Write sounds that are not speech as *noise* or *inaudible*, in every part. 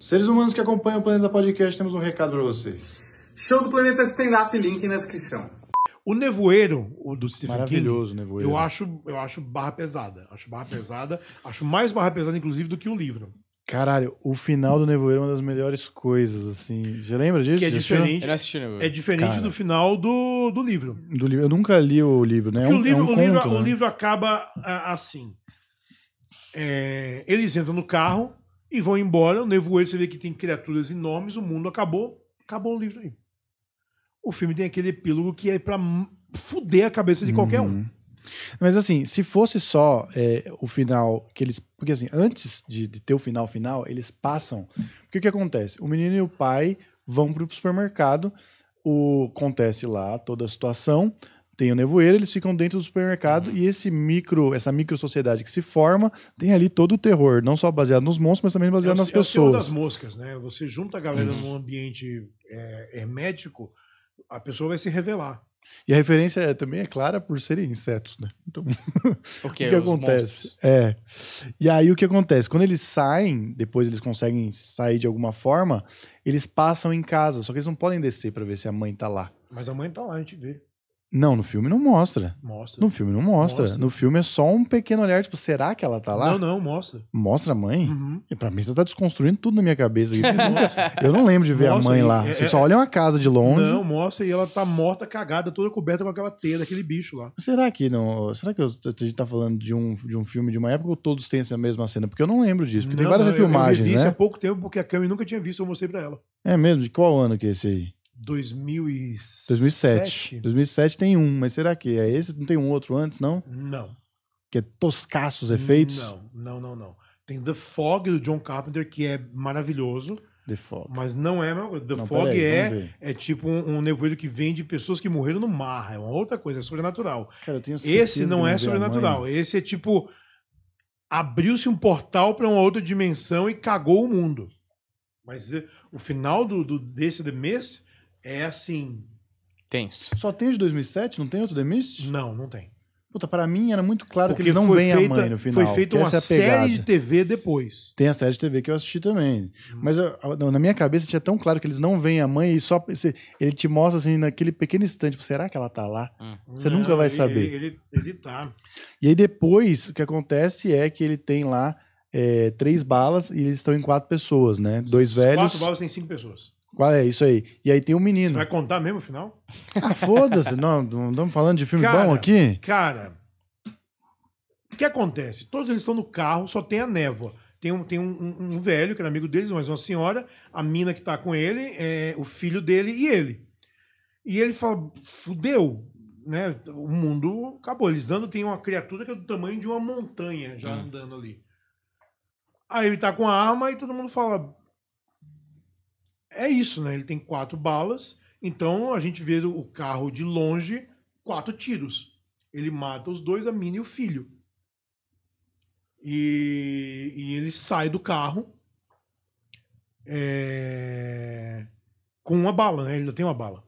Seres humanos que acompanham o Planeta Podcast, temos um recado para vocês. Show do Planeta Stand Up, link na descrição. O Nevoeiro, o do Stephen Maravilhoso, King, Nevoeiro. Eu acho, eu acho barra pesada. Acho barra pesada. Acho mais barra pesada, inclusive, do que o livro. Caralho, o final do Nevoeiro é uma das melhores coisas, assim. Você lembra disso? Que é diferente. Eu não assisti Nevoeiro. É diferente Cara. do final do, do livro. Do livro. Eu nunca li o livro, né? É um, o, livro, é um o, conto, livro né? o livro acaba ah, assim. É, eles entram no carro, e vão embora. O nevoeiro, você vê que tem criaturas enormes, o mundo acabou, acabou o livro aí. O filme tem aquele epílogo que é para fuder a cabeça de qualquer uhum. um. Mas assim, se fosse só é, o final que eles. Porque assim, antes de, de ter o final final, eles passam. Porque o que acontece? O menino e o pai vão pro supermercado, o acontece lá toda a situação tem o nevoeiro, eles ficam dentro do supermercado uhum. e esse micro, essa micro sociedade que se forma tem ali todo o terror, não só baseado nos monstros, mas também baseado é nas é pessoas. É das moscas, né? Você junta a galera uhum. num ambiente é, hermético, a pessoa vai se revelar. E a referência é, também é clara por serem insetos, né? Então, *laughs* okay, o que acontece? Monstros. É. E aí o que acontece? Quando eles saem, depois eles conseguem sair de alguma forma, eles passam em casa, só que eles não podem descer para ver se a mãe tá lá. Mas a mãe tá lá, a gente vê. Não, no filme não mostra. Mostra. No filme não mostra. mostra. No filme é só um pequeno olhar, tipo, será que ela tá lá? Não, não, mostra. Mostra a mãe? Uhum. E pra mim você tá desconstruindo tudo na minha cabeça. *laughs* eu não lembro de ver mostra, a mãe lá. É, você só é. olha uma casa de longe. Não, mostra e ela tá morta, cagada, toda coberta com aquela teia daquele bicho lá. Será que não? Será que a gente tá falando de um, de um filme de uma época ou todos têm essa mesma cena? Porque eu não lembro disso. Porque não, tem várias não, filmagens, eu, eu vi né? há pouco tempo porque a câmera nunca tinha visto, eu mostrei pra ela. É mesmo? De qual ano que é esse aí? 2007. 2007. tem um, mas será que é esse? Não tem um outro antes, não? Não. Que é toscaço os efeitos? Não, não, não, não. Tem The Fog do John Carpenter, que é maravilhoso. The Fog. Mas não é meu. The não, Fog é, é tipo um, um nevoeiro que vem de pessoas que morreram no mar. É uma outra coisa, é sobrenatural. Cara, eu tenho Esse não é sobrenatural. Esse é tipo. Abriu-se um portal para uma outra dimensão e cagou o mundo. Mas eh, o final do, do desse The Mist é assim. Tenso. Só tem os de 2007? Não tem outro The Mist? Não, não tem. Puta, pra mim era muito claro Porque que eles não veem a mãe no final. Foi feita uma é série de TV depois. Tem a série de TV que eu assisti também. Hum. Mas eu, ah, ah, na minha cabeça tinha tão claro que eles não veem a mãe e só. ele te mostra assim naquele pequeno instante, tipo, será que ela tá lá? Hum. Você não, nunca vai saber. Ele, ele, ele, tá. E aí depois o que acontece é que ele tem lá é, três balas e eles estão em quatro pessoas, né? Dois velhos. Quatro balas tem cinco pessoas. Qual é isso aí? E aí tem um menino. Você vai contar mesmo o final? Ah, foda-se. *laughs* não, não estamos falando de filme cara, bom aqui. Cara, o que acontece? Todos eles estão no carro, só tem a névoa. Tem um, tem um, um, um velho, que era amigo deles, mas uma senhora, a mina que está com ele, é, o filho dele e ele. E ele fala: fudeu, né? O mundo acabou. Eles andam, tem uma criatura que é do tamanho de uma montanha já hum. andando ali. Aí ele tá com a arma e todo mundo fala: é isso, né? Ele tem quatro balas, então a gente vê o carro de longe, quatro tiros. Ele mata os dois, a mina e o filho. E, e ele sai do carro é, com uma bala, né? Ele ainda tem uma bala.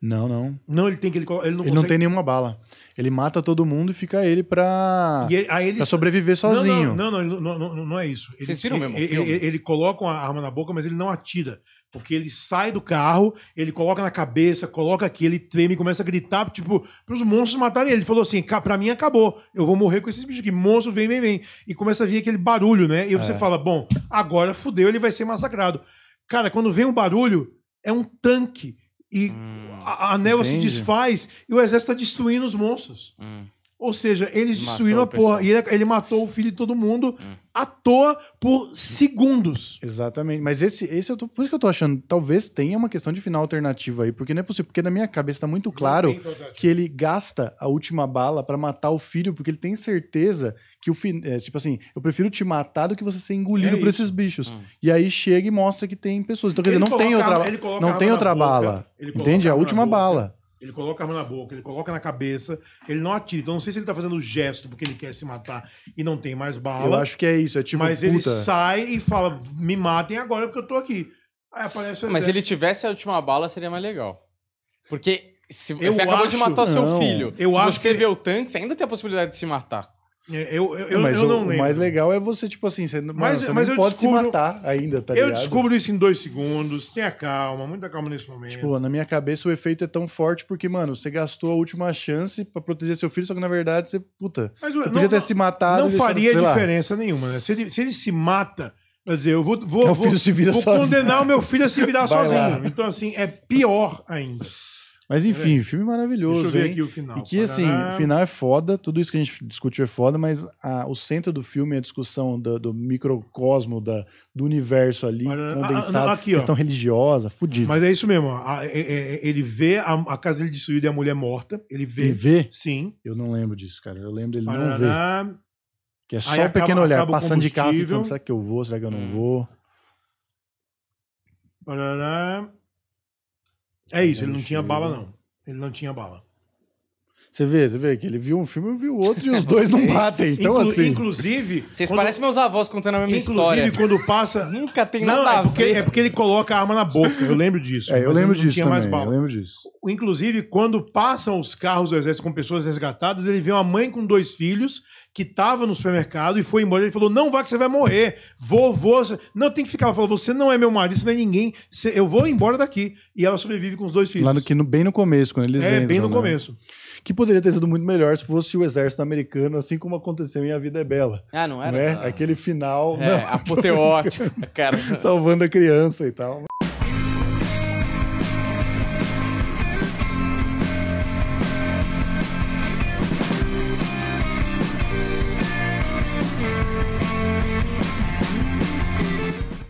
Não, não. Não, ele tem que ele, ele não Ele consegue... não tem nenhuma bala. Ele mata todo mundo e fica ele pra, e ele, aí ele... pra sobreviver sozinho. Não, não, não, não, não, não é isso. Ele, Vocês viram mesmo ele, ele, ele coloca uma arma na boca, mas ele não atira. Porque ele sai do carro, ele coloca na cabeça, coloca aqui, ele treme, começa a gritar, tipo, para os monstros matarem ele. Ele falou assim: pra mim acabou, eu vou morrer com esses bichos aqui. Monstro, vem, vem, vem. E começa a vir aquele barulho, né? E é. você fala: bom, agora fudeu, ele vai ser massacrado. Cara, quando vem um barulho, é um tanque. E hum, a, a névoa se desfaz e o exército está destruindo os monstros. Hum. Ou seja, eles destruíram a porra. E ele, é- ele, matou o filho de todo mundo hum. à toa por segundos. Exatamente. Mas esse, esse eu tô, por isso que eu tô achando, talvez tenha uma questão de final alternativa aí, porque não é possível. Porque na minha cabeça tá muito claro que ele gasta a última bala para matar o filho, porque ele tem certeza que o filho. É, tipo assim, eu prefiro te matar do que você ser engolido é por esses bichos. Hum. E aí chega e mostra que tem pessoas. Então, quer dizer, não tem outra, não tem outra bala. Entende? É a última bala. Ele coloca a arma na boca, ele coloca na cabeça, ele não atira. Então, não sei se ele tá fazendo o gesto porque ele quer se matar e não tem mais bala. Eu acho que é isso, é tipo. Mas puta. ele sai e fala: me matem agora porque eu tô aqui. Aí aparece o Mas se ele tivesse a última bala, seria mais legal. Porque se, você acabou de matar não, seu filho. Eu se acho você que... vê o tanque, você ainda tem a possibilidade de se matar. É, eu, eu, é, mas eu o, lembro. O mais legal é você, tipo assim, você, mas, mano, mas é, não pode descubro, se matar ainda, tá Eu ligado? descubro isso em dois segundos, tenha calma, muita calma nesse momento. Tipo, na minha cabeça o efeito é tão forte porque, mano, você gastou a última chance para proteger seu filho, só que na verdade você, puta, mas, você não, podia ter não, se matado. Não faria deixado, diferença lá. nenhuma, né? Se ele, se ele se mata, quer dizer, eu vou, vou, vou, vou condenar o meu filho a se virar *laughs* Vai sozinho. Lá. Então, assim, é pior ainda. Mas enfim, filme maravilhoso. Deixa eu ver hein? aqui o final. E que, assim, o final é foda, tudo isso que a gente discutiu é foda, mas a, o centro do filme é a discussão do, do microcosmo, da, do universo ali, ah, ah, condensado, ah, aqui, questão ó. religiosa, fudido. Mas é isso mesmo. A, é, é, é, ele vê a, a casa dele destruída e a mulher morta. Ele vê. Ele vê? Sim. Eu não lembro disso, cara. Eu lembro dele não ver. Que é só um pequeno olhar, passando de casa, assim, falando: será que eu vou, será que eu não hum. vou? Parará. É isso, ele não tinha bala, né? não. Ele não tinha bala. Você vê, você vê que ele viu um filme e viu outro e os *laughs* dois não batem. Então, Inclu- assim. Inclusive. Vocês quando- parecem meus avós contando a mesma Inclusive, história. quando passa. *laughs* Nunca tem nada é a é porque, ver. é porque ele coloca a arma na boca. Eu lembro disso. É, eu lembro não disso. mais também, bala. Eu lembro disso. Inclusive, quando passam os carros do exército com pessoas resgatadas, ele vê uma mãe com dois filhos que estava no supermercado e foi embora. Ele falou: Não vá, que você vai morrer. Vou, vou. Não, tem que ficar. Ela falou: Você não é meu marido, você não é ninguém. Eu vou embora daqui. E ela sobrevive com os dois filhos. Lá no, que no, bem no começo, quando eles É, entram, bem no né? começo. Que poderia ter sido muito melhor se fosse o exército americano, assim como aconteceu em A Vida é Bela. Ah, não era? Não né? ah. Aquele final. É, apoteótico, *laughs* cara. Salvando a criança e tal.